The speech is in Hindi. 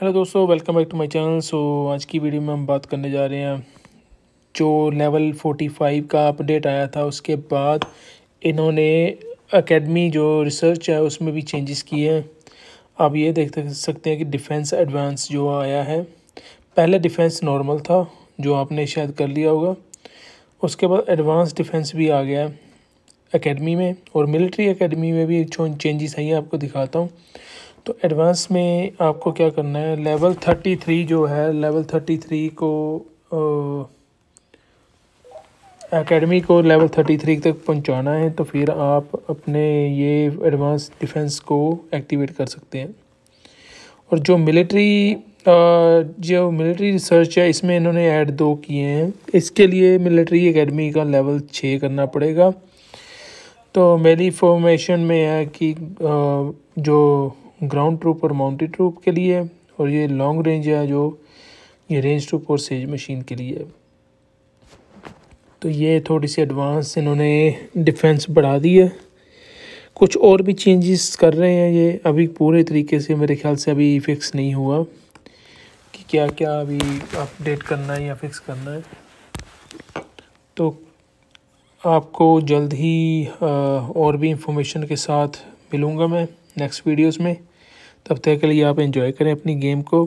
हेलो दोस्तों welcome back to my channel so आज की वीडियो में हम बात करने जा रहे हैं जो लेवल फाइव का अपडेट आया था उसके बाद इन्होंने एकेडमी जो रिसर्च है उसमें भी चेंजेस किए हैं आप ये देख सकते हैं कि डिफेंस एडवांस जो आया है पहले डिफेंस नॉर्मल था जो आपने शायद कर लिया होगा उसके बाद एडवांस डिफेंस भी आ गया है अकेडमी में और मिलिट्री अकेडमी में भी चेंजेस आई हैं आपको दिखाता हूँ तो एडवांस में आपको क्या करना है लेवल थर्टी थ्री जो है लेवल थर्टी थ्री को एकेडमी को लेवल थर्टी थ्री तक पहुंचाना है तो फिर आप अपने ये एडवांस डिफेंस को एक्टिवेट कर सकते हैं और जो मिलिट्री जो मिलिट्री रिसर्च है इसमें इन्होंने ऐड दो किए हैं इसके लिए मिलिट्री एकेडमी का लेवल छः करना पड़ेगा तो मेरी फॉर्मेशन में है कि जो ग्राउंड ट्रूप और माउंटेड ट्रूप के लिए और ये लॉन्ग रेंज है जो ये रेंज ट्रूप और सेज मशीन के लिए है तो ये थोड़ी सी एडवांस इन्होंने डिफेंस बढ़ा दी है कुछ और भी चेंजेस कर रहे हैं ये अभी पूरे तरीके से मेरे ख्याल से अभी फिक्स नहीं हुआ कि क्या क्या अभी अपडेट करना है या फिक्स करना है तो आपको जल्द ही और भी इंफॉर्मेशन के साथ मिलूँगा मैं नेक्स्ट वीडियोस में तब तक के लिए आप इन्जॉय करें अपनी गेम को